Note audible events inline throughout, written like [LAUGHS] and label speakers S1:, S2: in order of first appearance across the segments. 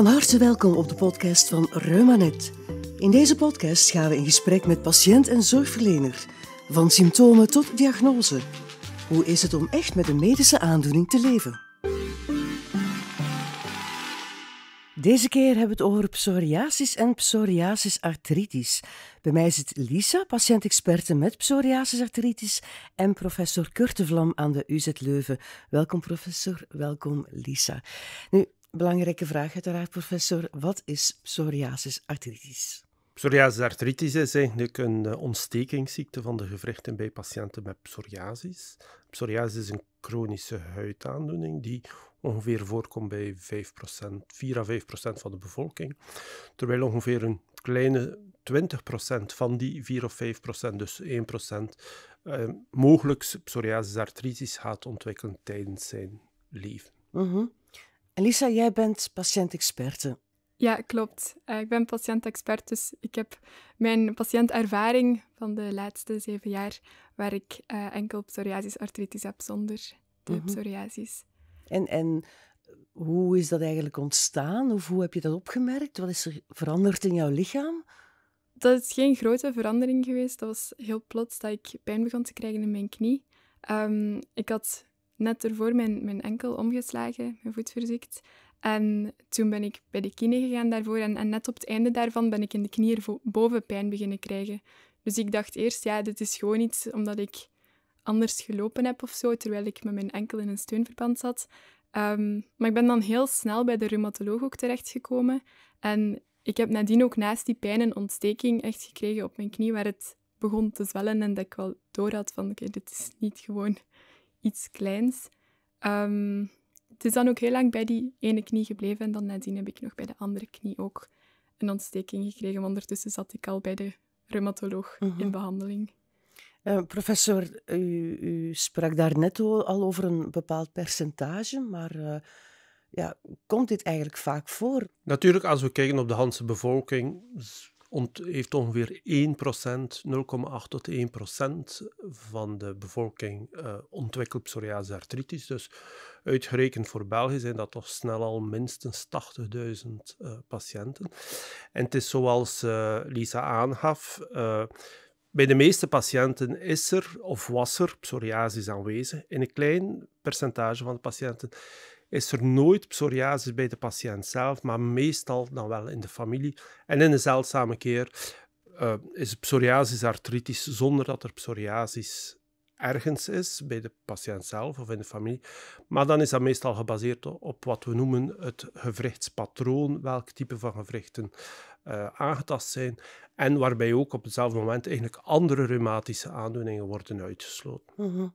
S1: Van harte welkom op de podcast van Reumanet. In deze podcast gaan we in gesprek met patiënt en zorgverlener. Van symptomen tot diagnose. Hoe is het om echt met een medische aandoening te leven? Deze keer hebben we het over psoriasis en psoriasisartritis. Bij mij zit Lisa, patiëntexperte met psoriasisartritis, en professor Kurtevlam aan de UZ Leuven. Welkom professor, welkom Lisa. Nu, Belangrijke vraag uiteraard, professor. Wat is psoriasis artritis?
S2: Psoriasis artritis is eigenlijk een eh, ontstekingsziekte van de gewrichten bij patiënten met psoriasis. Psoriasis is een chronische huidaandoening die ongeveer voorkomt bij 5%, 4 à 5% van de bevolking. Terwijl ongeveer een kleine 20% van die 4 of 5%, dus 1%, eh, mogelijk psoriasis artritis gaat ontwikkelen
S1: tijdens zijn leven. Mhm. Lisa, jij bent patiëntexperte.
S3: Ja, klopt. Eh, ik ben patiëntexpert, dus ik heb mijn patiëntervaring van de laatste zeven jaar, waar ik eh, enkel psoriasis-artritis heb zonder de mhm. psoriasis.
S1: En, en eh, hoe is dat eigenlijk ontstaan? Of hoe heb je dat opgemerkt? Wat is er veranderd in jouw lichaam?
S3: Dat is geen grote verandering geweest. Dat was heel plots dat ik pijn begon te krijgen in mijn knie. Ehm, ik had net ervoor mijn, mijn enkel omgeslagen, mijn voet verziekt. En toen ben ik bij de kine gegaan daarvoor. En, en net op het einde daarvan ben ik in de knieën boven pijn beginnen krijgen. Dus ik dacht eerst, ja, dit is gewoon iets omdat ik anders gelopen heb of zo, terwijl ik met mijn enkel in een steunverband zat. Ehm, maar ik ben dan heel snel bij de rheumatoloog ook terechtgekomen. En ik heb nadien ook naast die pijn een ontsteking echt gekregen op mijn knie, waar het begon te zwellen en dat ik wel door had van, oké, dit is niet gewoon iets kleins. Ehm, het is dan ook heel lang bij die ene knie gebleven en dan nadien heb ik nog bij de andere knie ook een ontsteking gekregen. Maar ondertussen zat ik al bij de reumatoloog in mhm. behandeling.
S1: Eh, professor, u, u, sprak daar net al over een bepaald percentage, maar eh, ja, komt dit eigenlijk vaak voor?
S2: Natuurlijk, als we kijken op de Hanse bevolking, heeft ongeveer 1%, 0,8 tot 1% van de bevolking uh, eh, ontwikkelt psoriasis artritis. Dus uitgerekend voor België zijn dat toch snel al minstens 80.000 eh, patiënten. En het is zoals eh, Lisa aangaf. Bij de meeste patiënten is er of was er psoriasis aanwezig. In een klein percentage van de patiënten is er nooit psoriasis bij de patiënt zelf, maar meestal dan wel in de familie. En in de zeldzame keer uh, is psoriasis artritis zonder dat er psoriasis ergens is, bij de patiënt zelf of in de familie. Maar dan is dat meestal gebaseerd op wat we noemen het gewrichtspatroon, welk type van gewrichten eh, aangetast zijn. En waarbij ook op hetzelfde moment eigenlijk andere rheumatische aandoeningen worden uitgesloten.
S1: Mhm.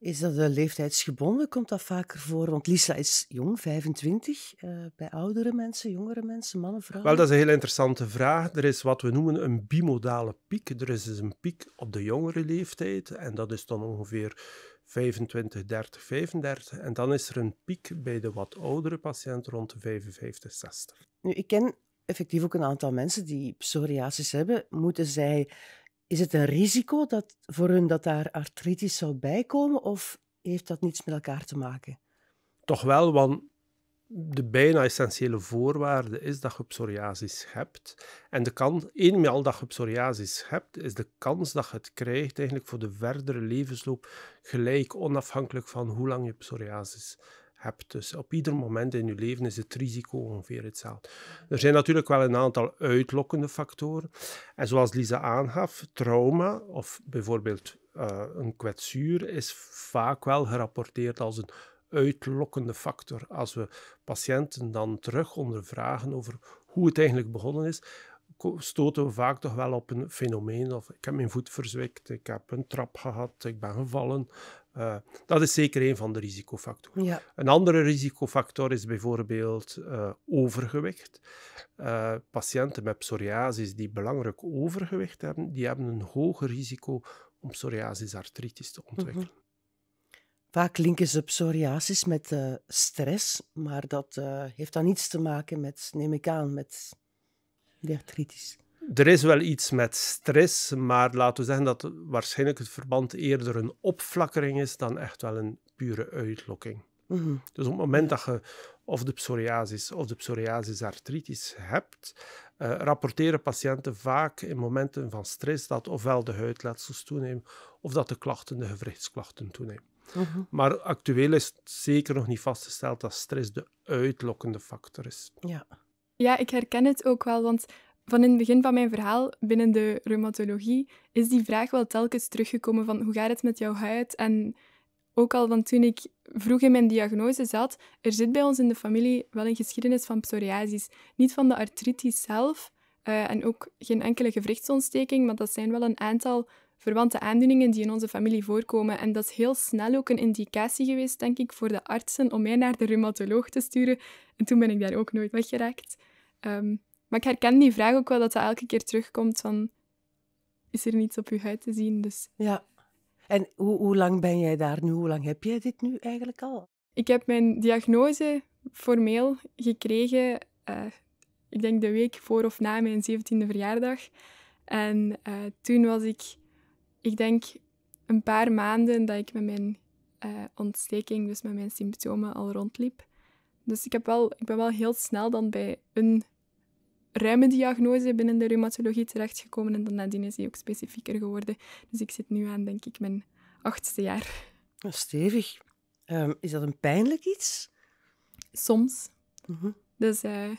S1: Is dat de leeftijdsgebonden? Komt dat vaker voor? Want Lisa is jong, 25. Eh, bij oudere mensen, jongere mensen, mannen, vrouwen? Wel, dat is een heel
S2: interessante vraag. Er is wat we noemen een bimodale piek. Er is dus een piek op de jongere leeftijd. En dat is dan ongeveer 25, 30, 35. En dan is er een piek bij de wat oudere patiënt rond de 55, 60.
S1: Nu, ik ken effectief ook een aantal mensen die psoriasis hebben. Moeten zij is het een risico dat voor hun dat daar artritis zou bijkomen of heeft dat niets met elkaar te maken?
S2: Toch wel, want de bijna essentiële voorwaarde is dat je psoriasis hebt. En de kans, eenmaal dat je psoriasis hebt, is de kans dat je het krijgt eigenlijk voor de verdere levensloop gelijk, onafhankelijk van hoe lang je psoriasis dus op ieder moment in je leven is het risico ongeveer hetzelfde. Mhm. Er zijn natuurlijk wel een aantal uitlokkende factoren. En zoals Lisa aangaf, trauma of bijvoorbeeld eh, een kwetsuur is vaak wel gerapporteerd als een uitlokkende factor. Als we patiënten dan terug ondervragen over hoe het eigenlijk begonnen is, stoten we vaak toch wel op een fenomeen. Of ik heb mijn voet verzwikt, ik heb een trap gehad, ik ben gevallen, eh, dat is zeker een van de risicofactoren. Een andere risicofactor is bijvoorbeeld eh, overgewicht. Eh, patiënten met psoriasis die belangrijk overgewicht hebben, die hebben een hoger risico om psoriasis-artritis te mhm.
S1: ontwikkelen. Vaak linken ze psoriasis met stress, maar dat heeft dan niets te maken met, neem ik aan, met de artritis
S2: er is wel iets met stress, maar laten we zeggen dat waarschijnlijk het verband eerder een opflakkering is dan echt wel een pure uitlokking. Mhm. Dus op het moment dat je of de psoriasis of de psoriasis artritis hebt, eh, rapporteren patiënten vaak in momenten van stress dat ofwel de huidletsels toenemen of dat de klachten, de gewrichtsklachten toenemen. Mhm. Maar actueel is het zeker nog niet vastgesteld dat stress de uitlokkende factor is.
S1: Ja.
S3: Ja, ik herken het ook wel, want van in het begin van mijn verhaal binnen de reumatologie is die vraag wel telkens teruggekomen van hoe gaat het met jouw huid? En ook al van toen ik vroeg in mijn diagnose zat, er zit bij ons in de familie wel een geschiedenis van psoriasis. Niet van de artritis zelf eh, en ook geen enkele gewrichtsontsteking, maar dat zijn wel een aantal verwante aandoeningen die in onze familie voorkomen. En dat is heel snel ook een indicatie geweest, denk ik, voor de artsen om mij naar de reumatoloog te sturen. En toen ben ik daar ook nooit weggeraakt. Um, maar ik herken die vraag ook wel dat dat elke keer terugkomt van... Is er niets op je huid te zien? Dus... Ja. En hoe, lang ben jij daar nu? Hoe lang heb jij dit nu eigenlijk al? Ik heb mijn diagnose formeel gekregen, eh, ik denk de week voor of na mijn 17e verjaardag. En eh, toen was ik, ik denk een paar maanden dat ik met mijn eh, ontsteking, dus met mijn symptomen, al rondliep. Dus ik, heb wel, ik ben wel heel snel dan bij een ruime diagnose binnen de reumatologie terechtgekomen en dan nadien is die ook specifieker geworden. Dus ik zit nu aan, denk ik, mijn achtste jaar. Ah, stevig. Ehm, is dat een pijnlijk iets? Soms. Mhm. Dus eh,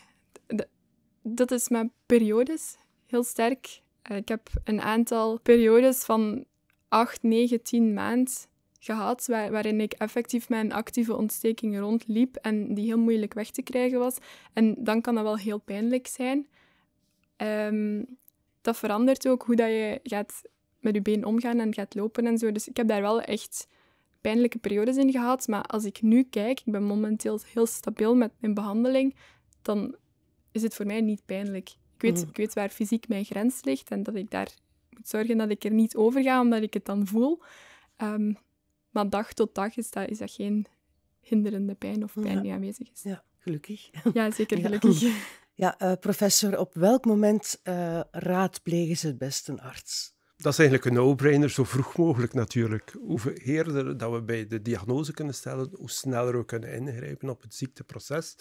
S3: dat is mijn periodes heel sterk. Eh, ik heb een aantal periodes van 8, 9, 10 maanden gehad waarin ik effectief mijn actieve ontsteking rondliep en die heel moeilijk weg te krijgen was. En dan kan dat wel heel pijnlijk zijn. Ehm, dat verandert ook hoe dat je gaat met je been omgaan en gaat lopen en zo. Dus ik heb daar wel echt pijnlijke periodes in gehad. Maar als ik nu kijk, ik ben momenteel heel stabiel met mijn behandeling, dan is het voor mij niet pijnlijk. Ik weet, mm. ik weet waar fysiek mijn grens ligt en dat ik daar moet zorgen dat ik er niet over ga, omdat ik het dan voel. Ehm, maar dag tot dag is dat, is dat geen hinderende pijn of pijn die aanwezig is. Ja, gelukkig. Ja, zeker gelukkig.
S1: Ja, eh, professor, op welk moment eh, raadplegen ze het beste een arts?
S2: Dat is eigenlijk een no-brainer, zo vroeg mogelijk natuurlijk. Hoe eerder dat we bij de diagnose kunnen stellen, hoe sneller we kunnen ingrijpen op het ziekteproces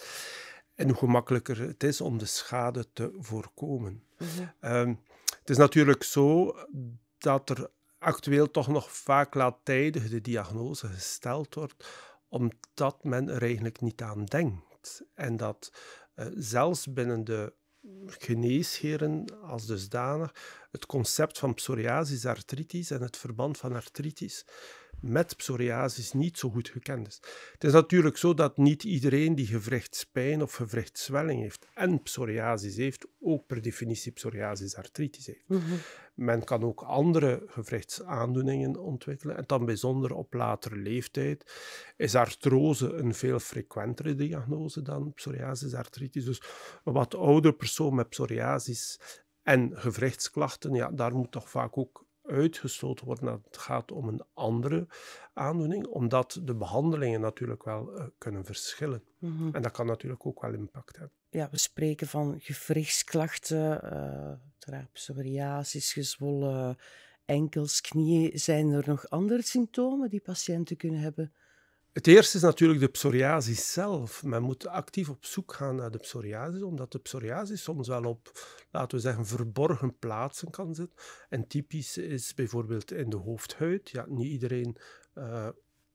S2: en hoe gemakkelijker het is om de schade te voorkomen. Mhm. Ehm, het is natuurlijk zo dat er actueel toch nog vaak laat tijdig de diagnose gesteld wordt, omdat men er eigenlijk niet aan denkt. En dat eh, zelfs binnen de geneesheren als dusdanig het concept van psoriasis, artritis en het verband van artritis met psoriasis niet zo goed gekend is. Het is natuurlijk zo dat niet iedereen die gewrichtspijn of gewrichtszwelling heeft en psoriasis heeft, ook per definitie psoriasis-artritis heeft. Mhm. Men kan ook andere gewrichtsaandoeningen ontwikkelen en dan bijzonder op latere leeftijd is artrose een veel frequentere diagnose dan psoriasis-artritis. Dus een wat ouder persoon met psoriasis en gewrichtsklachten, ja, daar moet toch vaak ook uitgestoten worden als het gaat om een andere aandoening, omdat de behandelingen natuurlijk wel eh, kunnen verschillen. Mhm. En dat kan natuurlijk ook wel impact hebben.
S1: Ja, we spreken van gewrichtsklachten, eh, trapse variaties, gezwollen enkels, knieën. Zijn er nog andere symptomen die patiënten kunnen hebben?
S2: Het eerste is natuurlijk de psoriasis zelf. Men moet actief op zoek gaan naar de psoriasis, omdat de psoriasis soms wel op, laten we zeggen, verborgen plaatsen kan zitten. En typisch is bijvoorbeeld in de hoofdhuid. Ja, niet iedereen eh,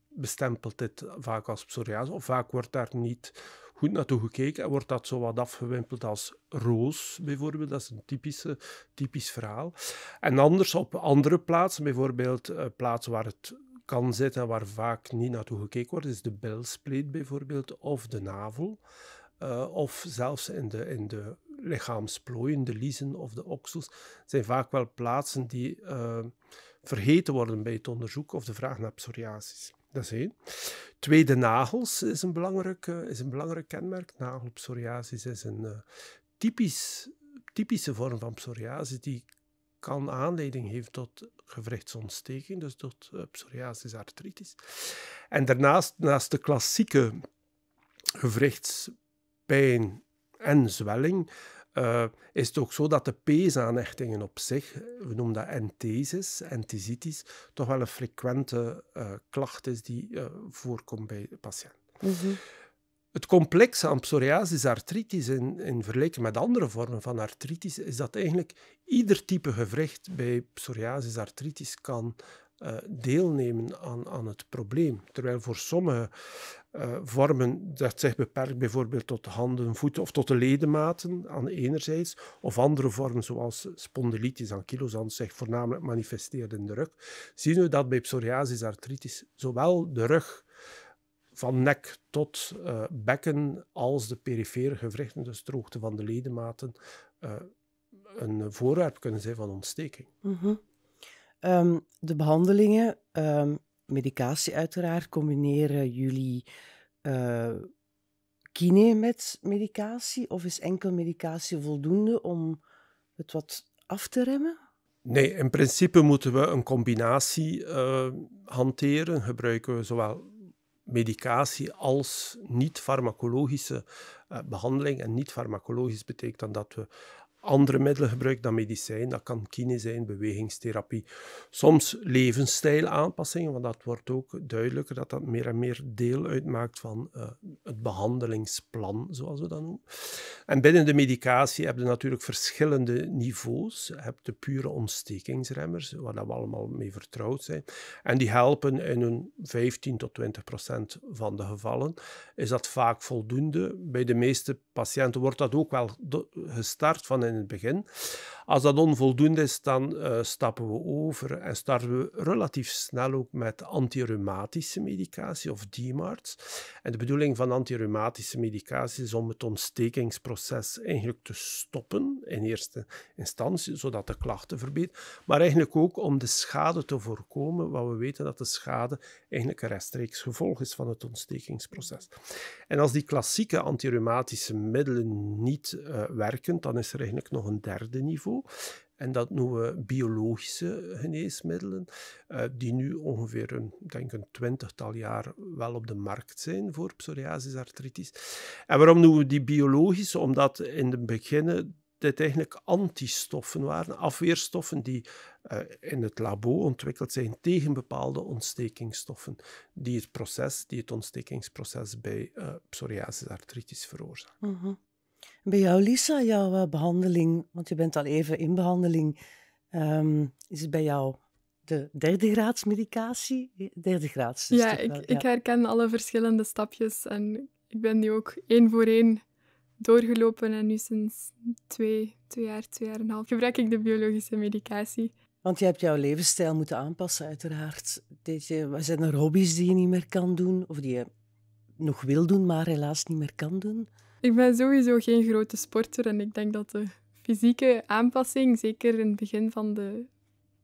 S2: bestempelt dit vaak als psoriasis, of vaak wordt daar niet goed naartoe gekeken en wordt dat zo wat afgewimpeld als roos, bijvoorbeeld. Dat is een typische, typisch verhaal. En anders op andere plaatsen, bijvoorbeeld eh, plaatsen waar het kan zitten waar vaak niet naartoe gekeken wordt, is de bilspleet bijvoorbeeld of de navel. Eh, of zelfs in de, in de lichaamsplooien, de liezen of de oksels, zijn vaak wel plaatsen die uh, vergeten worden bij het onderzoek of de vraag naar psoriasis. Dat is één. Tweede, nagels is een belangrijk, is een belangrijk kenmerk. Nagelpsoriasis is een eh, typisch, typische vorm van psoriasis die kan aanleiding heeft tot gewrichtsontsteking, dus tot eh, psoriasis artritis. En daarnaast, naast de klassieke gewrichtspijn en zwelling, eh, is het ook zo dat de peesaanhechtingen op zich, we noemen dat enthesis, enthesitis, toch wel een frequente eh, klacht is die voorkomt bij patiënten. Mm het complexe aan psoriasis, artritis in, in vergelijking met andere vormen van artritis, is dat eigenlijk ieder type gewricht bij psoriasis, artritis kan eh, deelnemen aan, aan het probleem. Terwijl voor sommige eh, vormen dat zich beperkt bijvoorbeeld tot handen, voeten of tot de ledematen aan enerzijds, of andere vormen zoals spondylitis ankylosans zich voornamelijk manifesteert in de rug, zien we dat bij psoriasis, artritis zowel de rug van nek tot eh, bekken, als de perifere gewrichten, dus de droogte van
S1: de ledematen, uh, een voorwerp kunnen zijn van ontsteking. Mhm. Ehm, de behandelingen, ehm, medicatie uiteraard, combineren jullie uh, kine met medicatie? Of is enkel medicatie voldoende om het wat af te remmen?
S2: Nee, in principe moeten we een combinatie hanteren. Gebruiken we zowel medicatie als niet-farmacologische eh, behandeling. En niet-farmacologisch betekent dan dat we andere middelen gebruikt dan medicijn. Dat kan kine zijn, bewegingstherapie. Soms levensstijlaanpassingen, want dat wordt ook duidelijker dat dat meer en meer deel uitmaakt van eh, het behandelingsplan, zoals we dat noemen. En binnen de medicatie heb je natuurlijk verschillende niveaus. Je hebt de pure ontstekingsremmers, waar we allemaal mee vertrouwd zijn. En die helpen in een 15 tot 20 procent van de gevallen. Is dat vaak voldoende? Bij de meeste patiënten wordt dat ook wel gestart van in het begin. Als dat onvoldoende is, dan eh, stappen we over en starten we relatief snel ook met antireumatische medicatie of DMARDs. En de bedoeling van antireumatische medicatie is om het ontstekingsproces eigenlijk te stoppen in eerste instantie, zodat de klachten verbeteren. Maar eigenlijk ook om de schade te voorkomen, want we weten dat de schade eigenlijk een rechtstreeks gevolg is van het ontstekingsproces. En als die klassieke antireumatische middelen niet uh, eh, werken, dan is er eigenlijk nog een derde niveau. En dat noemen we biologische geneesmiddelen, eh, die nu ongeveer een, denk een twintigtal jaar wel op de markt zijn voor psoriasis, En waarom noemen we die biologisch? Omdat in het begin dit eigenlijk antistoffen waren, afweerstoffen die eh, in het labo ontwikkeld zijn tegen bepaalde ontstekingsstoffen die het proces, die het ontstekingsproces bij uh, psoriasis artritis veroorzaken.
S1: Mhm. Bij jou, Lisa, jouw eh, behandeling, want je bent al even in behandeling, ehm, is het bij jou de derde graads medicatie? Derde graads. Dus ja, ik, ik
S3: herken alle verschillende stapjes en ik ben die ook één voor één doorgelopen en nu sinds twee, twee jaar, twee jaar en een half gebruik ik de biologische medicatie.
S1: Want je hebt jouw levensstijl moeten aanpassen, uiteraard. Deze, eh, zijn er hobby's die je niet meer kan doen, of die je nog wil doen, maar helaas niet meer kan doen?
S3: Ik ben sowieso geen grote sporter en ik denk dat de fysieke aanpassing, zeker in het begin van de,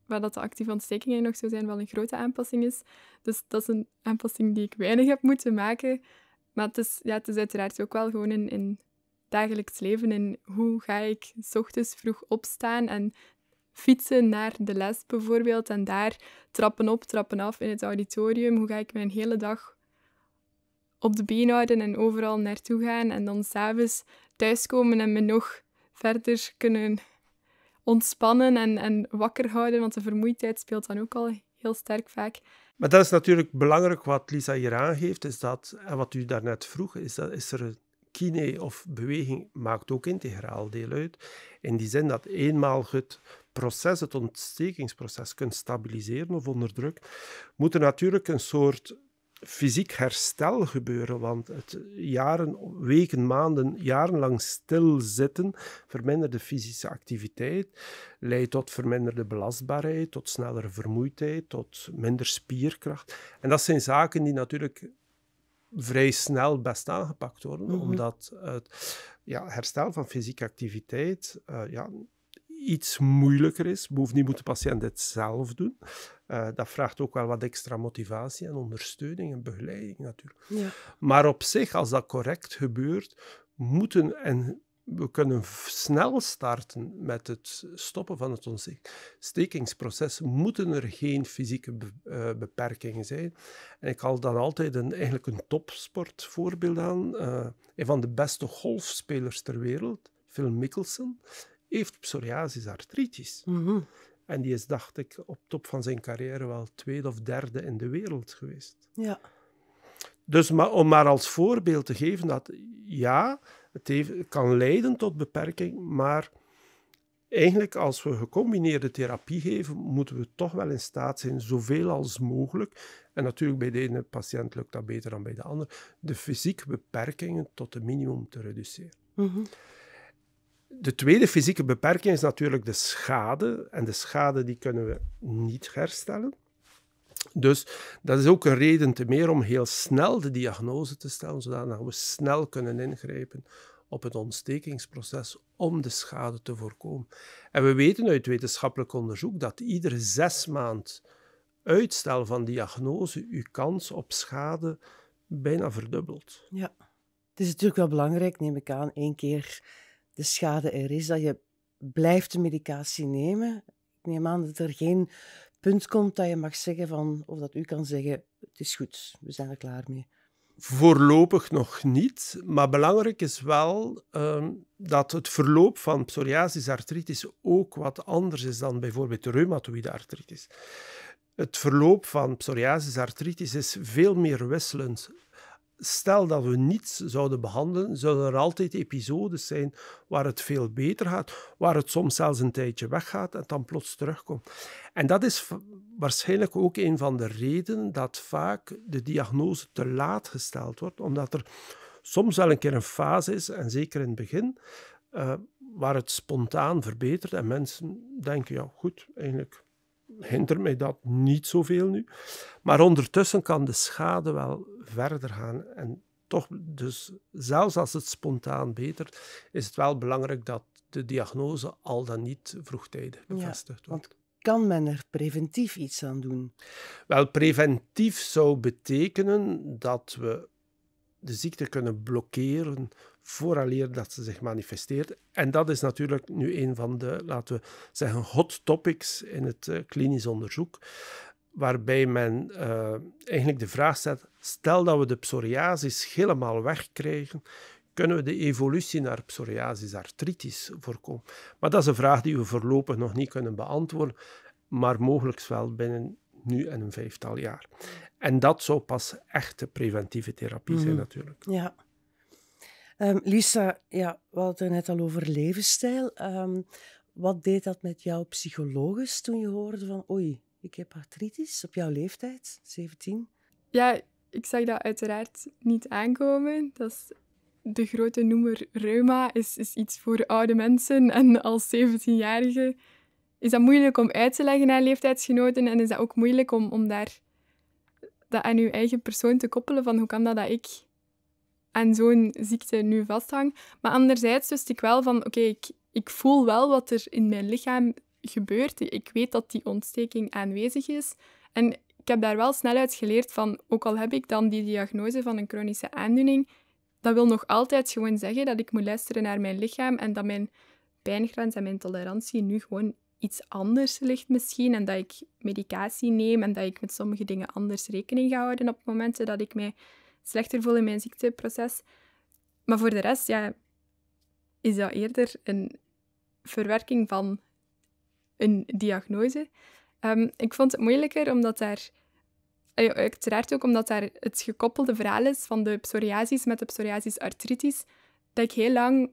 S3: waar dat de actieve ontstekingen nog zo zijn, wel een grote aanpassing is. Dus dat is een aanpassing die ik weinig heb moeten maken. Maar het is, ja, het is uiteraard ook wel gewoon in, in dagelijks leven, in hoe ga ik s ochtends vroeg opstaan en fietsen naar de les bijvoorbeeld en daar trappen op, trappen af in het auditorium. Hoe ga ik mijn hele dag op de been houden en overal naartoe gaan en dan s'avonds thuiskomen en me nog verder kunnen ontspannen en, en wakker houden, want de vermoeidheid speelt dan ook al heel sterk vaak.
S2: Maar dat is natuurlijk belangrijk wat Lisa hier aangeeft, is dat, en wat u daarnet vroeg, is dat is er kine of beweging maakt ook integraal deel uit. In die zin dat eenmaal het het ontstekingsproces, kunt stabiliseren of onder druk, moet er natuurlijk een soort fysiek herstel gebeuren. Want het jaren, weken, maanden, jarenlang stilzitten verminderde de fysische activiteit, leidt tot verminderde belastbaarheid, tot snellere vermoeidheid, tot minder spierkracht. En dat zijn zaken die natuurlijk vrij snel best aangepakt worden, mhm. omdat het ja, herstel van fysieke activiteit. Eh, ja, iets moeilijker is. Bovendien moet de patiënt dit zelf doen. Eh, dat vraagt ook wel wat extra motivatie en ondersteuning en begeleiding natuurlijk. Ja. Maar op zich, als dat correct gebeurt, moeten en we kunnen snel starten met het stoppen van het ontstekingsproces. Moeten er geen fysieke eh, beperkingen zijn? En ik haal dan altijd een, eigenlijk een topsportvoorbeeld aan. Eh, een van de beste golfspelers ter wereld, Phil Mickelson, heeft psoriasis artritis. Mhm. En die is, dacht ik, op top van zijn carrière wel tweede of derde in de wereld geweest. Ja. Dus maar, om maar als voorbeeld te geven dat ja, het kan leiden tot beperking, maar eigenlijk als we gecombineerde therapie geven, moeten we toch wel in staat zijn, zoveel als mogelijk, en natuurlijk bij de ene patiënt lukt dat beter dan bij de ander, de fysieke beperkingen tot een minimum te reduceren. Mm de tweede fysieke beperking is natuurlijk de schade. En de schade die kunnen we niet herstellen. Dus dat is ook een reden te meer om heel snel de diagnose te stellen, zodat we snel kunnen ingrijpen op het ontstekingsproces om de schade te voorkomen. En we weten uit wetenschappelijk onderzoek dat iedere zes maand uitstel van diagnose uw kans op schade bijna verdubbelt.
S1: Ja, het is natuurlijk wel belangrijk, neem ik aan, één keer de schade er is, dat je blijft de medicatie nemen. Ik neem aan dat er geen punt komt dat je mag zeggen van, of dat u kan zeggen, het is goed, we zijn er klaar mee.
S2: Voorlopig nog niet, maar belangrijk is wel ehm, dat het verloop van psoriasis artritis ook wat anders is dan bijvoorbeeld reumatoïde artritis. Het verloop van psoriasis artritis is veel meer wisselend stel dat we niets zouden behandelen, zullen er altijd episodes zijn waar het veel beter gaat, waar het soms zelfs een tijdje weggaat en dan plots terugkomt. En dat is waarschijnlijk ook een van de redenen dat vaak de diagnose te laat gesteld wordt, omdat er soms wel een keer een fase is, en zeker in het begin, eh, waar het spontaan verbetert en mensen denken, ja goed, eigenlijk hindert mij dat niet zoveel nu. Maar ondertussen kan de schade wel verder gaan. En toch, dus zelfs als het spontaan betert, is het wel belangrijk dat de diagnose al dan niet vroegtijdig bevestigd
S1: wordt. Want kan men er preventief iets aan doen?
S2: Wel, preventief zou betekenen dat we de ziekte kunnen blokkeren vooraleer dat ze zich manifesteert. En dat is natuurlijk nu een van de, laten we zeggen, hot topics in het eh, klinisch onderzoek waarbij men eh, eigenlijk de vraag stelt: stel dat we de psoriasis helemaal wegkrijgen, kunnen we de evolutie naar psoriasis artritis voorkomen? Maar dat is een vraag die we voorlopig nog niet kunnen beantwoorden, maar mogelijk wel binnen nu en een vijftal jaar. En dat zou pas echte preventieve therapie zijn, mhm. natuurlijk.
S1: Ja. Ehm, Lisa, ja, we hadden het net al over levensstijl. Ehm, wat deed dat met jou psychologisch toen je hoorde van oei, ik heb artritis op jouw leeftijd, 17?
S3: Ja, ik zag dat uiteraard niet aankomen. Dat is de grote noemer reuma is, is iets voor oude mensen. En als 17-jarige is dat moeilijk om uit te leggen aan leeftijdsgenoten. En is dat ook moeilijk om, om daar dat aan je eigen persoon te koppelen. Van hoe kan dat dat ik aan zo'n ziekte nu vasthang. Maar anderzijds wist ik wel van, oké, ik, ik voel wel wat er in mijn lichaam gebeurt. Ik weet dat die ontsteking aanwezig is. En ik heb daar wel snel uit geleerd van, ook al heb ik dan die diagnose van een chronische aandoening, dat wil nog altijd gewoon zeggen dat ik moet luisteren naar mijn lichaam en dat mijn pijngrens en mijn tolerantie nu gewoon iets anders ligt misschien en dat ik medicatie neem en dat ik met sommige dingen anders rekening ga houden op momenten dat ik mij slechter voel in mijn ziekteproces. Maar voor de rest, ja, is dat eerder een verwerking van een diagnose. Ehm, ik vond het moeilijker omdat daar, eh, uiteraard ook omdat daar het gekoppelde verhaal is van de psoriasis met de psoriasis artritis, dat ik heel lang.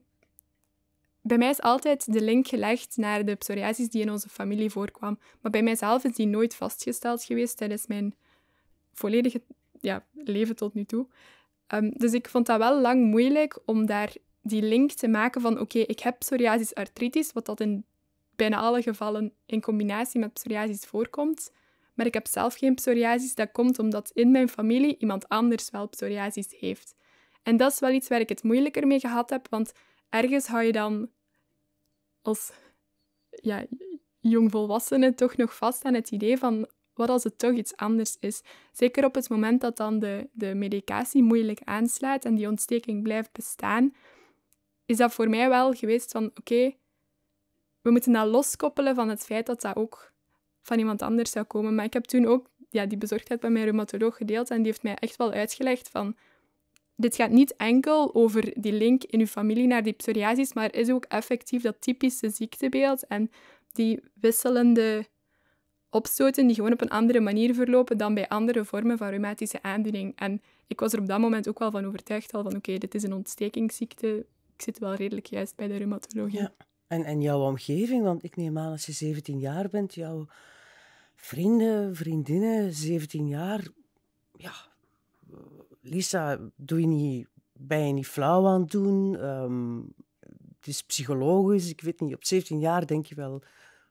S3: Bij mij is altijd de link gelegd naar de psoriasis die in onze familie voorkwam. Maar bij mijzelf is die nooit vastgesteld geweest tijdens mijn volledige ja, leven tot nu toe. Ehm, dus ik vond dat wel lang moeilijk om daar die link te maken van oké, ik heb psoriasis artritis, wat dat in bijna alle gevallen in combinatie met psoriasis voorkomt. Maar ik heb zelf geen psoriasis. Dat komt omdat in mijn familie iemand anders wel psoriasis heeft. En dat is wel iets waar ik het moeilijker mee gehad heb, want ergens hou je dan als ja, jongvolwassene toch nog vast aan het idee van wat als het toch iets anders is? Zeker op het moment dat dan de, de medicatie moeilijk aansluit en die ontsteking blijft bestaan, is dat voor mij wel geweest van oké, we moeten dat loskoppelen van het feit dat dat ook van iemand anders zou komen. Maar ik heb toen ook ja, die bezorgdheid bij mijn reumatoloog gedeeld en die heeft mij echt wel uitgelegd van dit gaat niet enkel over die link in uw familie naar die psoriasis, maar is ook effectief dat typische ziektebeeld en die wisselende opstoten die gewoon op een andere manier verlopen dan bij andere vormen van rheumatische aandoening. En ik was er op dat moment ook wel van overtuigd al van oké, dit is een ontstekingsziekte. Ik zit wel redelijk juist bij de reumatologie. Ja.
S1: En, en jouw omgeving, want ik neem aan als je 17 jaar bent, jouw vrienden, vriendinnen, 17 jaar, ja, Lisa, doe je niet, ben je niet flauw aan het doen? Ehm, het is psychologisch, ik weet niet, op 17 jaar denk je wel,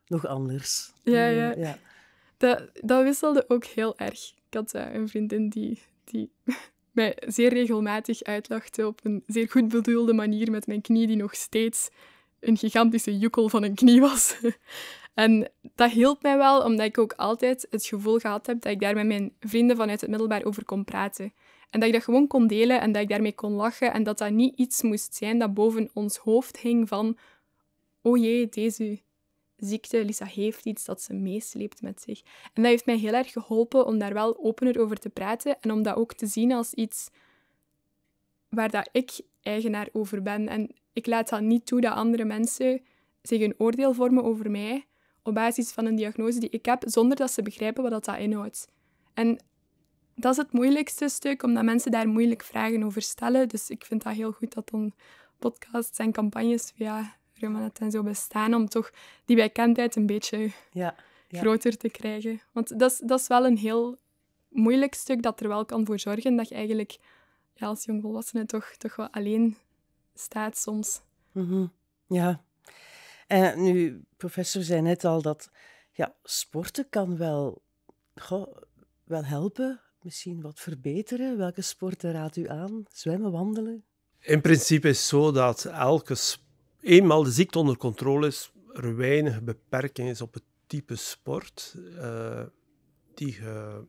S1: nog anders. Ja, eh, ja. ja.
S3: Dat, dat wisselde ook heel erg. Ik had eh, een vriendin die, die [LAUGHS] mij zeer regelmatig uitlachte op een zeer goed bedoelde manier met mijn knie, die nog steeds een gigantische jukkel van een knie was. [LAUGHS] en dat hielp mij wel, omdat ik ook altijd het gevoel gehad heb dat ik daar met mijn vrienden vanuit het middelbaar over kon praten. En dat ik dat gewoon kon delen en dat ik daarmee kon lachen en dat dat niet iets moest zijn dat boven ons hoofd hing van oh jee, deze ziekte. Lisa heeft iets dat ze meesleept met zich. En dat heeft mij heel erg geholpen om daar wel opener over te praten en om dat ook te zien als iets waar dat ik eigenaar over ben. En ik laat dat niet toe dat andere mensen zich een oordeel vormen over mij op basis van een diagnose die ik heb, zonder dat ze begrijpen wat dat inhoudt. En dat is het moeilijkste stuk, omdat mensen daar moeilijk vragen over stellen. Dus ik vind dat heel goed dat dan podcasts en campagnes via Rumanet en zo bestaan, om toch die bekendheid een beetje ja, groter te krijgen. Want dat is, dat is wel een heel moeilijk stuk dat er wel kan voor zorgen dat je eigenlijk ja, als jongvolwassene toch, toch wel alleen staat soms.
S1: Mhm. Ja. En nu, professor zei net al dat ja, sporten kan wel, wel helpen, misschien wat verbeteren. Welke sporten raadt u aan? Zwemmen, wandelen?
S2: In principe is het zo dat elke sport eenmaal de ziekte onder controle is, er weinig beperking is op het type sport eh, die je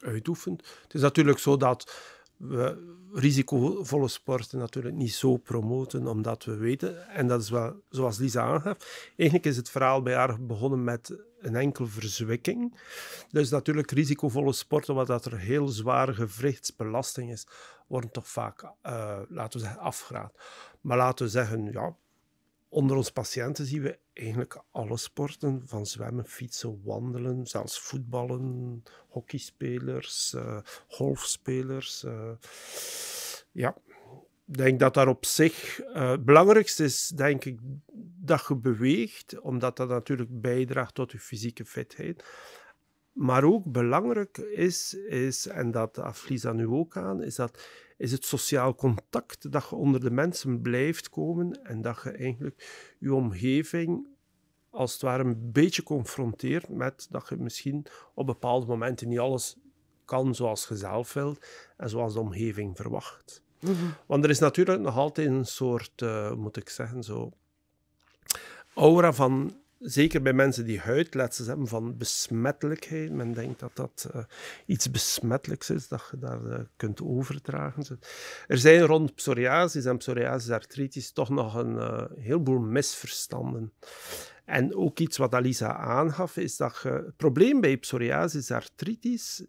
S2: uitoefent. Het is natuurlijk zo dat we risicovolle sporten natuurlijk niet zo promoten, omdat we weten, en dat is wel zoals Lisa aangaf, eigenlijk is het verhaal bij haar begonnen met een enkel verzwikking. Dus natuurlijk risicovolle sporten, wat dat er heel zware gewrichtsbelasting is, worden toch vaak, uh, laten we zeggen, afgeraad. Maar laten we zeggen, ja, onder ons patiënten zien we eigenlijk alle sporten, van zwemmen, fietsen, wandelen, zelfs voetballen, hockeyspelers, uh, golfspelers. Eh, ja, ik denk dat daar op zich eh, het belangrijkste is, denk ik, dat je beweegt, omdat dat natuurlijk bijdraagt tot je fysieke fitheid. Maar ook belangrijk is, is en dat Aflies nu ook aan, is dat is het sociaal contact dat je onder de mensen blijft komen en dat je eigenlijk je omgeving als het ware een beetje confronteert met dat je misschien op bepaalde momenten niet alles kan zoals je zelf wilt en zoals de omgeving verwacht. Mhm. Want er is natuurlijk nog altijd een soort, eh, moet ik zeggen, zo aura van zeker bij mensen die huidletsels hebben van besmettelijkheid, men denkt dat dat eh, iets besmettelijks is, dat je daar eh, kunt overdragen. Er zijn rond psoriasis en psoriasis artritis toch nog een uh, heleboel misverstanden. En ook iets wat Alisa aangaf, is dat je, het probleem bij psoriasis artritis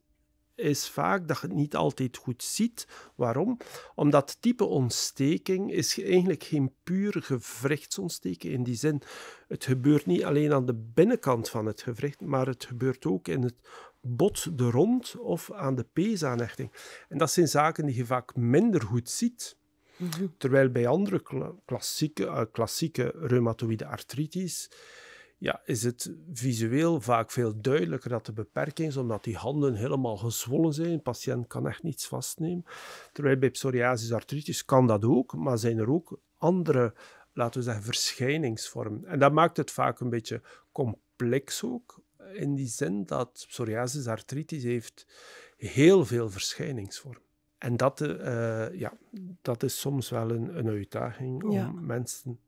S2: is vaak dat je het niet altijd goed ziet. Waarom? Omdat type ontsteking is eigenlijk geen pure gewrichtsontsteking in die zin. Het gebeurt niet alleen aan de binnenkant van het gewricht, maar het gebeurt ook in het bot, de rond of aan de peesaanhechting. En dat zijn zaken die je vaak minder goed ziet. Mhm. Terwijl bij andere klassieke, eh, klassieke reumatoïde artritis ja, is het visueel vaak veel duidelijker dat de beperking is, omdat die handen helemaal gezwollen zijn. patiënt kan echt niets vastnemen. Terwijl bij psoriasis artritis kan dat ook, maar zijn er ook andere, laten we zeggen, verschijningsvormen. En dat maakt het vaak een beetje complex ook, in die zin dat psoriasis artritis heeft heel veel verschijningsvormen. En dat, eh, ja, dat is soms wel een, een uitdaging om mensen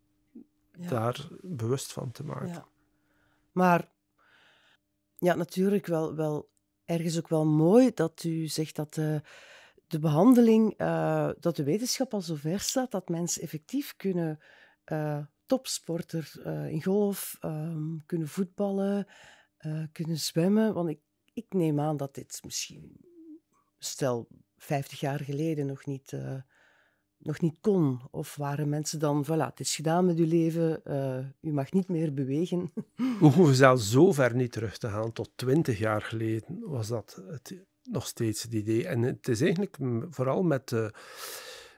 S2: daar bewust van te maken. Ja.
S1: Maar ja, natuurlijk wel, wel ergens ook wel mooi dat u zegt dat de, de behandeling, uh, dat de wetenschap al zover staat dat mensen effectief kunnen uh, topsporter eh, in golf, um, kunnen voetballen, kunnen zwemmen. Want ik, ik neem aan dat dit misschien, stel, 50 jaar geleden nog niet nog niet kon? Of waren mensen dan, voilà, het is gedaan met uw leven, uh, u mag niet meer bewegen? [LAUGHS] We
S2: hoeven zelfs zo ver niet terug te gaan. Tot twintig jaar geleden was dat het, nog steeds het idee. En het is eigenlijk vooral met...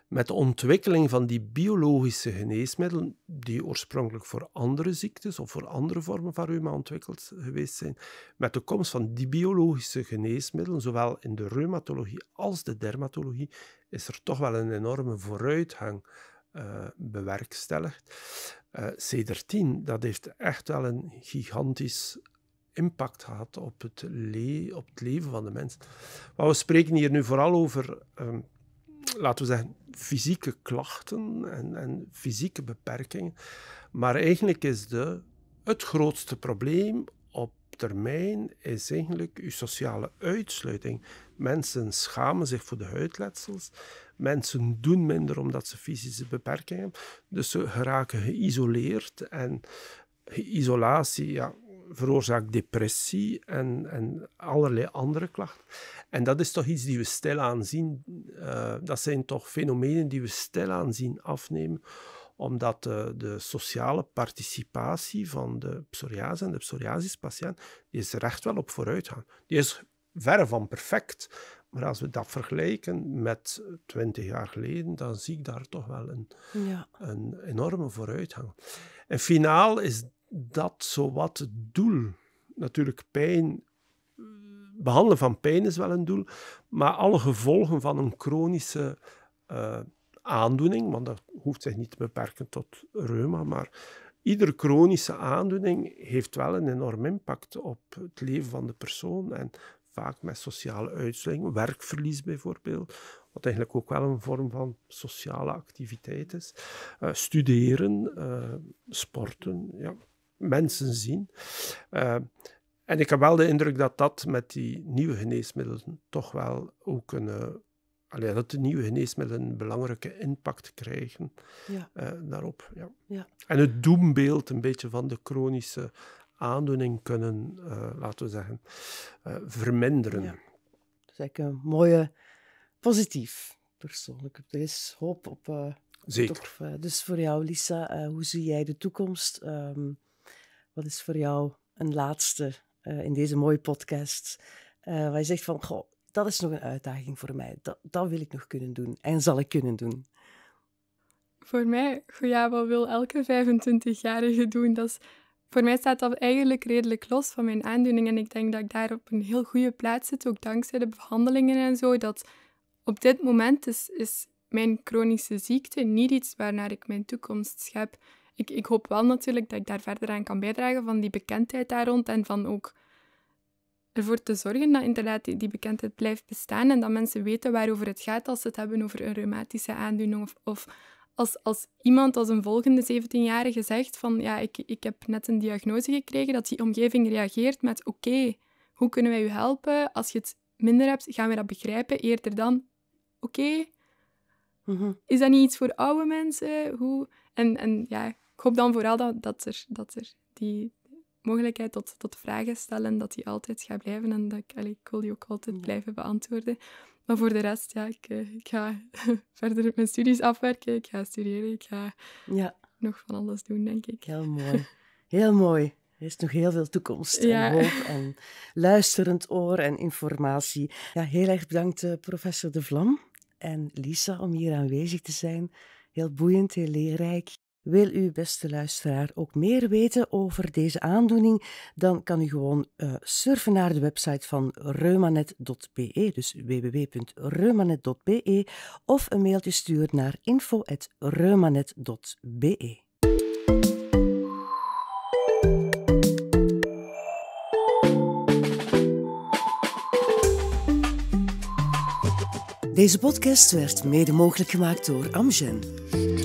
S2: Met de ontwikkeling van die biologische geneesmiddelen, die oorspronkelijk voor andere ziektes of voor andere vormen van reuma ontwikkeld geweest zijn, met de komst van die biologische geneesmiddelen, zowel in de reumatologie als de dermatologie, is er toch wel een enorme vooruitgang eh, bewerkstelligd. Uh, eh, C13, dat heeft echt wel een gigantisch impact gehad op het, op het leven van de mens. Maar we spreken hier nu vooral over ehm, laten we zeggen, fysieke klachten en, en fysieke beperkingen. Maar eigenlijk is de, het grootste probleem op termijn is eigenlijk uw sociale uitsluiting. Mensen schamen zich voor de huidletsels. Mensen doen minder omdat ze fysische beperkingen hebben. Dus ze geraken geïsoleerd. En isolatie, ja, veroorzaakt depressie en, en allerlei andere klachten. En dat is toch iets die we stilaan zien. Eh, dat zijn toch fenomenen die we stilaan zien afnemen omdat de, eh, de, sociale participatie van de psoriasis en de psoriasispatiënt die is er echt wel op vooruit gaan. Die is verre van perfect, maar als we dat vergelijken met twintig jaar geleden, dan zie ik daar toch wel een, ja. een enorme vooruitgang. En finaal is dat zowat het doel. Natuurlijk, pijn, behandelen van pijn is wel een doel, maar alle gevolgen van een chronische eh, aandoening, want dat hoeft zich niet te beperken tot reuma, maar iedere chronische aandoening heeft wel een enorm impact op het leven van de persoon. En vaak met sociale uitsluiting, werkverlies bijvoorbeeld, wat eigenlijk ook wel een vorm van sociale activiteit is. Eh, studeren, eh, sporten, ja mensen zien. Eh, en ik heb wel de indruk dat dat met die nieuwe geneesmiddelen toch wel ook een. Eh, alleen dat de nieuwe geneesmiddelen een belangrijke impact krijgen ja. Eh, daarop. Ja. ja. En het doembeeld een beetje van de chronische aandoening kunnen, laten we zeggen, verminderen. Ja. Dat
S1: is eigenlijk een mooie, positief persoonlijk. Er is hoop op. Zeker. Dus voor jou, Lisa, hoe zie jij de toekomst? Ehm, wat is voor jou een laatste eh, in deze mooie podcast? Eh, waar je zegt van, goh, dat is nog een uitdaging voor mij. Dat, dat wil ik nog kunnen doen en zal ik kunnen doen.
S3: Voor mij, ja, wat wil elke 25-jarige doen? Dat is, voor mij staat dat eigenlijk redelijk los van mijn aandoening. En ik denk dat ik daar op een heel goede plaats zit, ook dankzij de behandelingen en zo. Dat op dit moment is, is mijn chronische ziekte niet iets waarnaar ik mijn toekomst schep ik, ik hoop wel natuurlijk dat ik daar verder aan kan bijdragen van die bekendheid daar rond en van ook ervoor te zorgen dat inderdaad die, bekendheid blijft bestaan en dat mensen weten waarover het gaat als ze het hebben over een reumatische aandoening of, of als, als iemand als een volgende 17-jarige zegt van ja, ik, ik heb net een diagnose gekregen, dat die omgeving reageert met oké, hoe kunnen wij u helpen? Als je het minder hebt, gaan we dat begrijpen eerder dan oké. Mhm. Is dat niet iets voor oude mensen? Hoe? En, en ja, ik hoop dan vooral dat, dat, er, dat er die mogelijkheid tot, tot vragen stellen, dat die altijd gaat blijven en dat ik, allee, die ook altijd blijven beantwoorden. Maar voor de rest, ja, ik, eh, ik ga [LAUGHS] verder mijn studies afwerken, ik ga studeren, ik ga ja. nog van alles doen, denk ik. Heel
S1: mooi. Heel mooi. Er is nog heel veel toekomst en hoop en luisterend oor en informatie. Ja, heel erg bedankt eh, professor De Vlam en Lisa om hier aanwezig te zijn. Heel boeiend, heel leerrijk. Wil u, beste luisteraar, ook meer weten over deze aandoening, dan kan u gewoon eh, surfen naar de website van reumanet.be, dus www.reumanet.be, of een mailtje sturen naar info.reumanet.be. Deze podcast werd mede mogelijk gemaakt door Amgen.